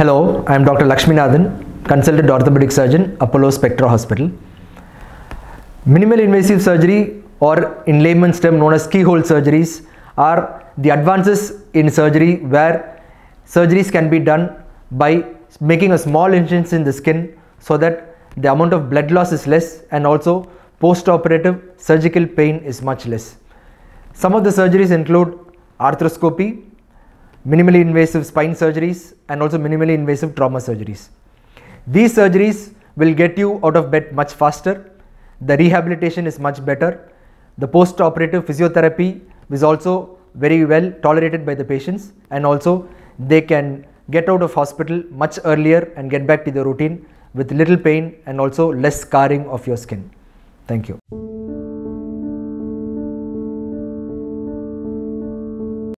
Hello, I am Dr. Lakshminathan, consultant orthopedic surgeon, Apollo Spectra Hospital. Minimal invasive surgery or in layman's term known as keyhole surgeries are the advances in surgery where surgeries can be done by making a small incision in the skin so that the amount of blood loss is less and also post-operative surgical pain is much less. Some of the surgeries include arthroscopy, minimally invasive spine surgeries and also minimally invasive trauma surgeries. These surgeries will get you out of bed much faster, the rehabilitation is much better, the post-operative physiotherapy is also very well tolerated by the patients and also they can get out of hospital much earlier and get back to the routine with little pain and also less scarring of your skin. Thank you.